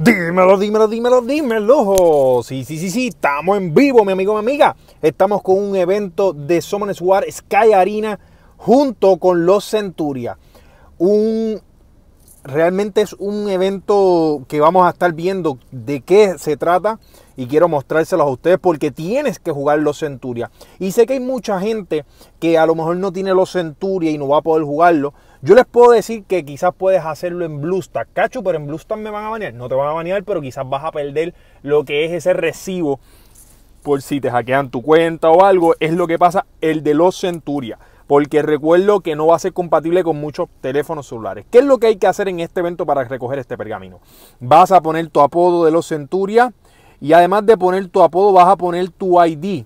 Dímelo, dímelo, dímelo, dímelo. Sí, sí, sí, sí, estamos en vivo, mi amigo, mi amiga. Estamos con un evento de Summoners War Sky Arena junto con los Centuria. Un realmente es un evento que vamos a estar viendo de qué se trata y quiero mostrárselos a ustedes porque tienes que jugar los Centuria. Y sé que hay mucha gente que a lo mejor no tiene los Centuria y no va a poder jugarlo. Yo les puedo decir que quizás puedes hacerlo en blusta cacho, pero en Bluestack me van a banear. No te van a banear, pero quizás vas a perder lo que es ese recibo por si te hackean tu cuenta o algo. Es lo que pasa el de los Centuria porque recuerdo que no va a ser compatible con muchos teléfonos celulares. ¿Qué es lo que hay que hacer en este evento para recoger este pergamino? Vas a poner tu apodo de los Centuria y además de poner tu apodo vas a poner tu ID.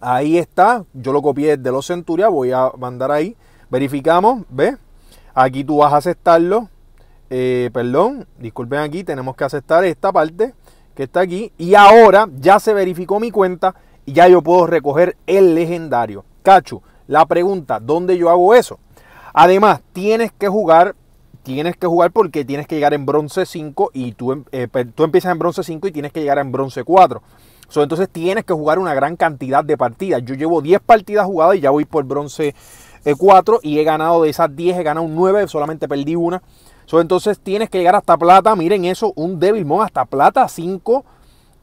Ahí está, yo lo copié de los Centuria, voy a mandar ahí. Verificamos, ¿ves? Aquí tú vas a aceptarlo. Eh, perdón, disculpen aquí, tenemos que aceptar esta parte que está aquí. Y ahora ya se verificó mi cuenta y ya yo puedo recoger el legendario. Cacho, la pregunta, ¿dónde yo hago eso? Además, tienes que jugar, tienes que jugar porque tienes que llegar en bronce 5 y tú, em, eh, pues, tú empiezas en bronce 5 y tienes que llegar en bronce 4. entonces tienes que jugar una gran cantidad de partidas. Yo llevo 10 partidas jugadas y ya voy por bronce 4 eh, y he ganado de esas 10, he ganado 9, solamente perdí una. So, entonces tienes que llegar hasta plata, miren eso, un débil hasta plata 5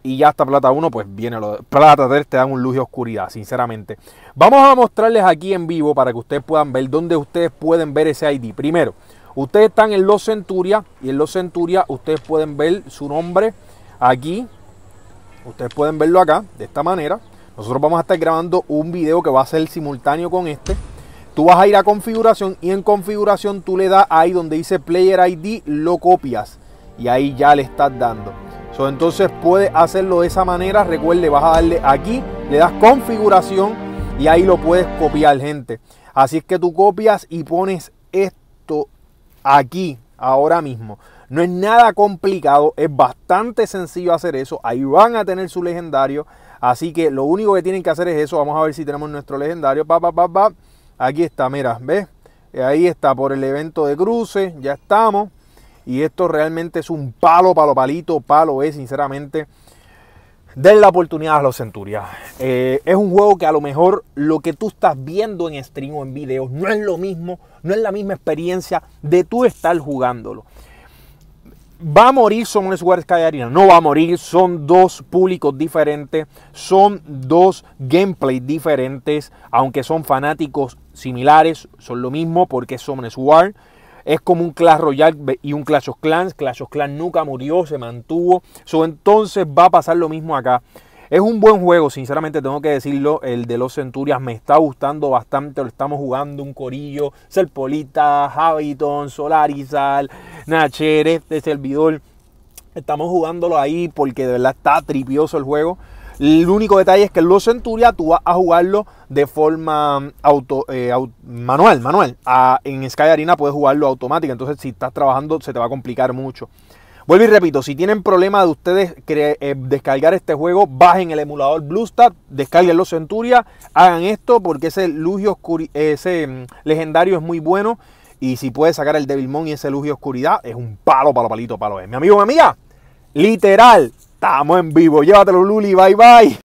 y ya hasta plata 1, pues viene lo plata 3, te dan un luz y oscuridad, sinceramente. Vamos a mostrarles aquí en vivo para que ustedes puedan ver dónde ustedes pueden ver ese ID. Primero, ustedes están en Los Centuria y en Los Centuria ustedes pueden ver su nombre aquí. Ustedes pueden verlo acá, de esta manera. Nosotros vamos a estar grabando un video que va a ser simultáneo con este. Tú vas a ir a configuración y en configuración tú le das ahí donde dice Player ID, lo copias y ahí ya le estás dando entonces puede hacerlo de esa manera. Recuerde, vas a darle aquí, le das configuración y ahí lo puedes copiar, gente. Así es que tú copias y pones esto aquí, ahora mismo. No es nada complicado, es bastante sencillo hacer eso. Ahí van a tener su legendario. Así que lo único que tienen que hacer es eso. Vamos a ver si tenemos nuestro legendario. Aquí está, mira, ¿ves? Ahí está, por el evento de cruce, ya estamos. Y esto realmente es un palo, palo, palito, palo es, sinceramente. Den la oportunidad a los Centurias. Eh, es un juego que a lo mejor lo que tú estás viendo en stream o en videos no es lo mismo, no es la misma experiencia de tú estar jugándolo. ¿Va a morir Son Square Sky No va a morir, son dos públicos diferentes, son dos gameplays diferentes, aunque son fanáticos similares, son lo mismo porque es Summoners es como un Clash Royale y un Clash of Clans. Clash of Clans nunca murió, se mantuvo. entonces va a pasar lo mismo acá. Es un buen juego, sinceramente tengo que decirlo. El de los Centurias me está gustando bastante. Lo estamos jugando un corillo. Serpolita, Habiton, Solarizal, Nacher, este servidor. Estamos jugándolo ahí porque de verdad está tripioso el juego. El único detalle es que el Los Centuria tú vas a jugarlo de forma mm, auto, eh, manual, manual. en Sky Arena puedes jugarlo automático. entonces si estás trabajando se te va a complicar mucho. Vuelvo y repito, si tienen problema de ustedes eh, descargar este juego, bajen el emulador BlueStat, descarguen los Centuria, hagan esto porque ese ese mm, legendario es muy bueno. Y si puedes sacar el Devilmon y ese lujo oscuridad, es un palo, palo, palito, palo. Es eh. mi amigo, mi amiga, literal, Estamos en vivo. Llévatelo, Luli. Bye, bye.